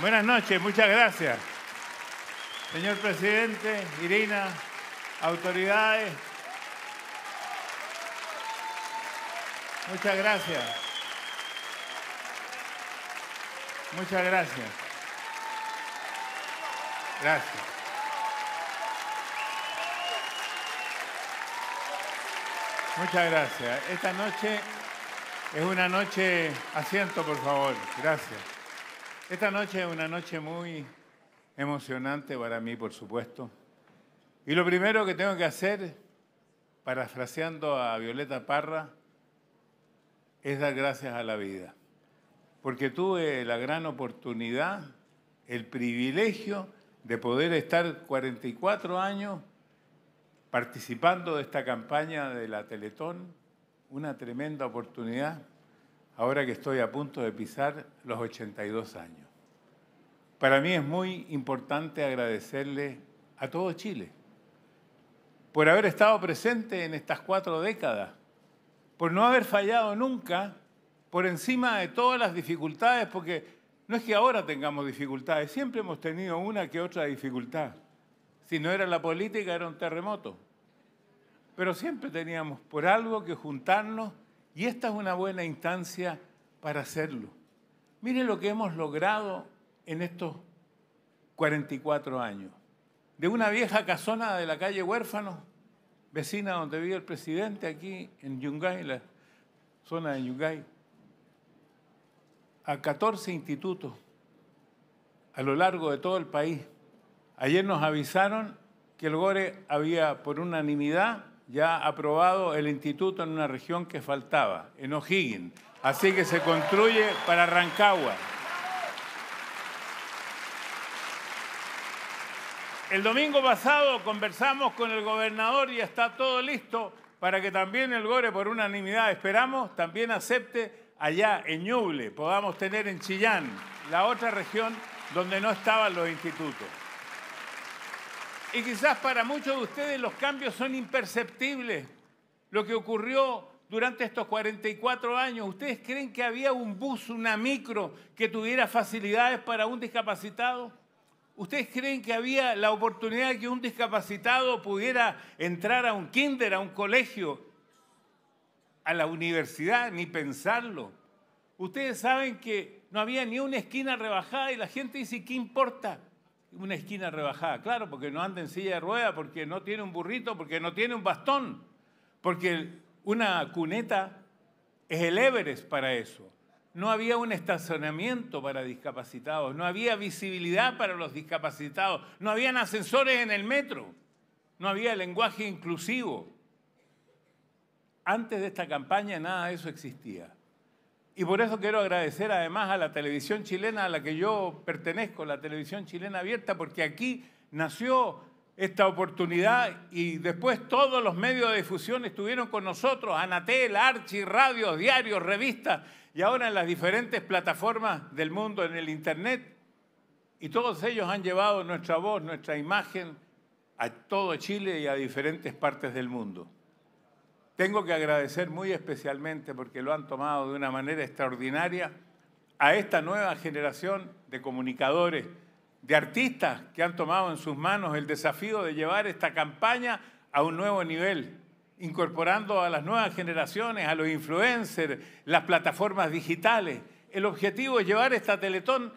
Buenas noches, muchas gracias. Señor presidente, Irina, autoridades. Muchas gracias. Muchas gracias. Gracias. Muchas gracias. Esta noche es una noche... Asiento, por favor. Gracias. Esta noche es una noche muy emocionante para mí, por supuesto. Y lo primero que tengo que hacer, parafraseando a Violeta Parra, es dar gracias a la vida. Porque tuve la gran oportunidad, el privilegio de poder estar 44 años participando de esta campaña de la Teletón, una tremenda oportunidad ahora que estoy a punto de pisar los 82 años. Para mí es muy importante agradecerle a todo Chile por haber estado presente en estas cuatro décadas, por no haber fallado nunca por encima de todas las dificultades, porque no es que ahora tengamos dificultades, siempre hemos tenido una que otra dificultad. Si no era la política, era un terremoto. Pero siempre teníamos por algo que juntarnos y esta es una buena instancia para hacerlo. Miren lo que hemos logrado en estos 44 años. De una vieja casona de la calle Huérfano, vecina donde vive el presidente aquí en Yungay, la zona de Yungay, a 14 institutos a lo largo de todo el país. Ayer nos avisaron que el GORE había por unanimidad ya aprobado el instituto en una región que faltaba, en O'Higgins. Así que se construye para Rancagua. El domingo pasado conversamos con el gobernador y está todo listo para que también el GORE, por unanimidad, esperamos, también acepte allá en Ñuble, podamos tener en Chillán, la otra región donde no estaban los institutos. Y quizás para muchos de ustedes los cambios son imperceptibles. Lo que ocurrió durante estos 44 años, ¿ustedes creen que había un bus, una micro que tuviera facilidades para un discapacitado? ¿Ustedes creen que había la oportunidad de que un discapacitado pudiera entrar a un kinder, a un colegio, a la universidad? Ni pensarlo. Ustedes saben que no había ni una esquina rebajada y la gente dice, ¿qué importa? una esquina rebajada. Claro, porque no anda en silla de rueda, porque no tiene un burrito, porque no tiene un bastón, porque una cuneta es el Everest para eso. No había un estacionamiento para discapacitados, no había visibilidad para los discapacitados, no habían ascensores en el metro, no había lenguaje inclusivo. Antes de esta campaña nada de eso existía. Y por eso quiero agradecer además a la televisión chilena a la que yo pertenezco, la televisión chilena abierta, porque aquí nació esta oportunidad y después todos los medios de difusión estuvieron con nosotros, Anatel, Archi, Radio, diarios, revistas y ahora en las diferentes plataformas del mundo, en el Internet. Y todos ellos han llevado nuestra voz, nuestra imagen a todo Chile y a diferentes partes del mundo. Tengo que agradecer muy especialmente, porque lo han tomado de una manera extraordinaria, a esta nueva generación de comunicadores, de artistas que han tomado en sus manos el desafío de llevar esta campaña a un nuevo nivel, incorporando a las nuevas generaciones, a los influencers, las plataformas digitales. El objetivo es llevar esta Teletón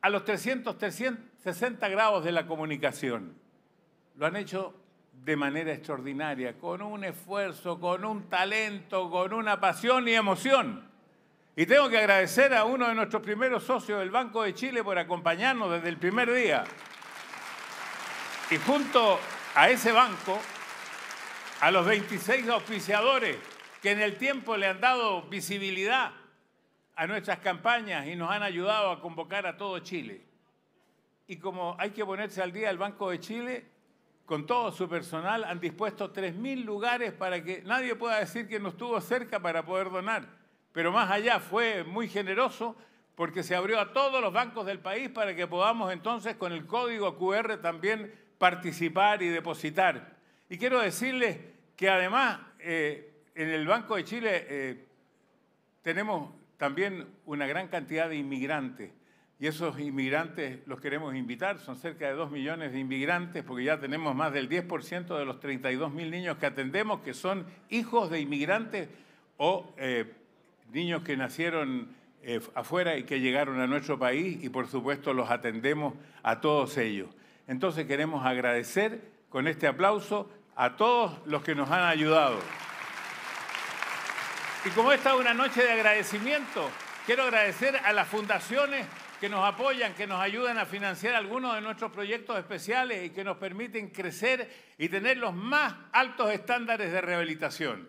a los 300, 360 grados de la comunicación. Lo han hecho de manera extraordinaria, con un esfuerzo, con un talento, con una pasión y emoción. Y tengo que agradecer a uno de nuestros primeros socios del Banco de Chile por acompañarnos desde el primer día. Y junto a ese banco, a los 26 auspiciadores que en el tiempo le han dado visibilidad a nuestras campañas y nos han ayudado a convocar a todo Chile. Y como hay que ponerse al día el Banco de Chile, con todo su personal, han dispuesto 3.000 lugares para que nadie pueda decir que no estuvo cerca para poder donar. Pero más allá fue muy generoso porque se abrió a todos los bancos del país para que podamos entonces con el código QR también participar y depositar. Y quiero decirles que además eh, en el Banco de Chile eh, tenemos también una gran cantidad de inmigrantes y esos inmigrantes los queremos invitar, son cerca de 2 millones de inmigrantes, porque ya tenemos más del 10% de los 32 mil niños que atendemos que son hijos de inmigrantes o eh, niños que nacieron eh, afuera y que llegaron a nuestro país y por supuesto los atendemos a todos ellos. Entonces queremos agradecer con este aplauso a todos los que nos han ayudado. Y como esta es una noche de agradecimiento, quiero agradecer a las fundaciones que nos apoyan, que nos ayudan a financiar algunos de nuestros proyectos especiales y que nos permiten crecer y tener los más altos estándares de rehabilitación.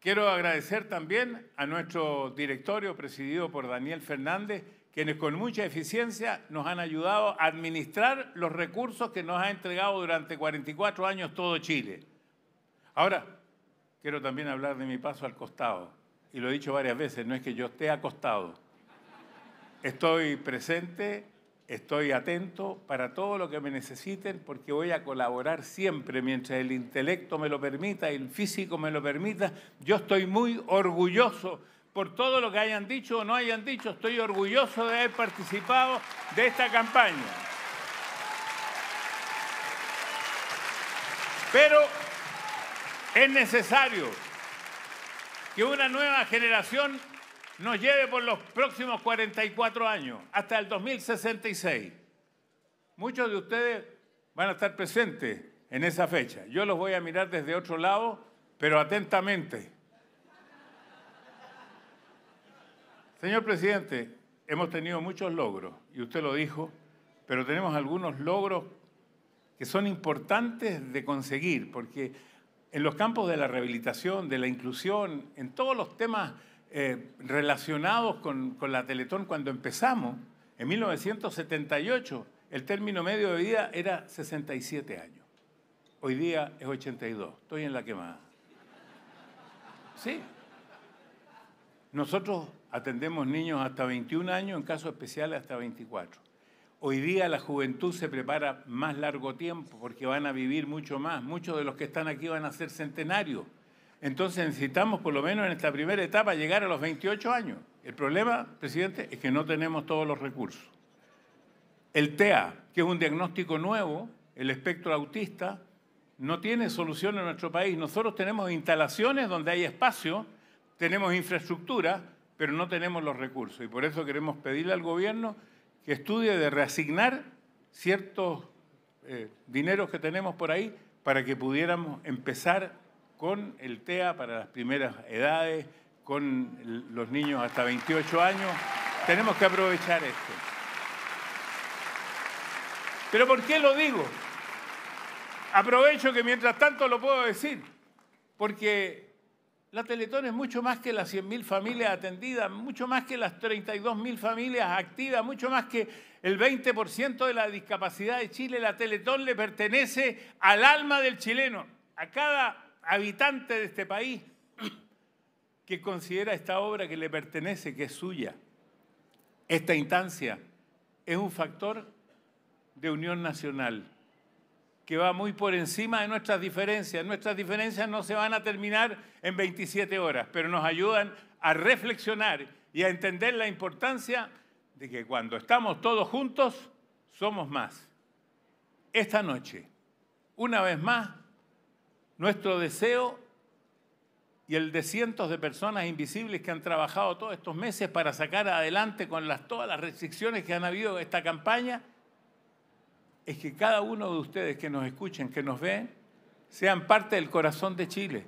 Quiero agradecer también a nuestro directorio presidido por Daniel Fernández, quienes con mucha eficiencia nos han ayudado a administrar los recursos que nos ha entregado durante 44 años todo Chile. Ahora, quiero también hablar de mi paso al costado. Y lo he dicho varias veces, no es que yo esté acostado, Estoy presente, estoy atento para todo lo que me necesiten porque voy a colaborar siempre mientras el intelecto me lo permita, el físico me lo permita. Yo estoy muy orgulloso por todo lo que hayan dicho o no hayan dicho. Estoy orgulloso de haber participado de esta campaña. Pero es necesario que una nueva generación nos lleve por los próximos 44 años, hasta el 2066. Muchos de ustedes van a estar presentes en esa fecha. Yo los voy a mirar desde otro lado, pero atentamente. Señor presidente, hemos tenido muchos logros, y usted lo dijo, pero tenemos algunos logros que son importantes de conseguir, porque en los campos de la rehabilitación, de la inclusión, en todos los temas eh, relacionados con, con, la Teletón cuando empezamos, en 1978, el término medio de vida era 67 años. Hoy día es 82. Estoy en la quemada. Sí. Nosotros atendemos niños hasta 21 años, en casos especiales hasta 24. Hoy día la juventud se prepara más largo tiempo porque van a vivir mucho más. Muchos de los que están aquí van a ser centenarios. Entonces necesitamos, por lo menos en esta primera etapa, llegar a los 28 años. El problema, presidente, es que no tenemos todos los recursos. El TEA, que es un diagnóstico nuevo, el espectro autista, no tiene solución en nuestro país. Nosotros tenemos instalaciones donde hay espacio, tenemos infraestructura, pero no tenemos los recursos. Y por eso queremos pedirle al gobierno que estudie de reasignar ciertos eh, dineros que tenemos por ahí para que pudiéramos empezar con el TEA para las primeras edades, con los niños hasta 28 años. Tenemos que aprovechar esto. Pero ¿por qué lo digo? Aprovecho que mientras tanto lo puedo decir, porque la Teletón es mucho más que las 100.000 familias atendidas, mucho más que las 32.000 familias activas, mucho más que el 20% de la discapacidad de Chile. La Teletón le pertenece al alma del chileno, a cada habitante de este país que considera esta obra que le pertenece, que es suya. Esta instancia es un factor de unión nacional que va muy por encima de nuestras diferencias. Nuestras diferencias no se van a terminar en 27 horas, pero nos ayudan a reflexionar y a entender la importancia de que cuando estamos todos juntos, somos más. Esta noche, una vez más, nuestro deseo y el de cientos de personas invisibles que han trabajado todos estos meses para sacar adelante con todas las restricciones que han habido esta campaña, es que cada uno de ustedes que nos escuchen, que nos ven, sean parte del corazón de Chile.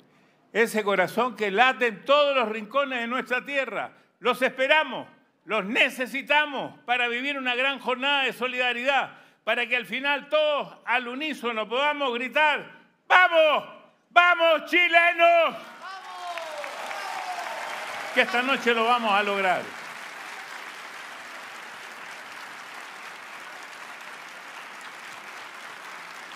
Ese corazón que late en todos los rincones de nuestra tierra. Los esperamos, los necesitamos para vivir una gran jornada de solidaridad, para que al final todos al unísono podamos gritar, ¡vamos! Vamos chilenos, que esta noche lo vamos a lograr.